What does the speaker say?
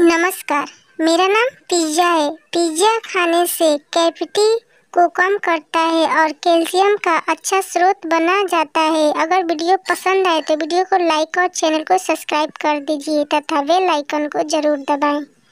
नमस्कार मेरा नाम पिज्ज़ा है पिज्ज़ा खाने से कैपिटी को कम करता है और कैल्शियम का अच्छा स्रोत बना जाता है अगर वीडियो पसंद आए तो वीडियो को लाइक और चैनल को सब्सक्राइब कर दीजिए तथा बेल आइकन को ज़रूर दबाएं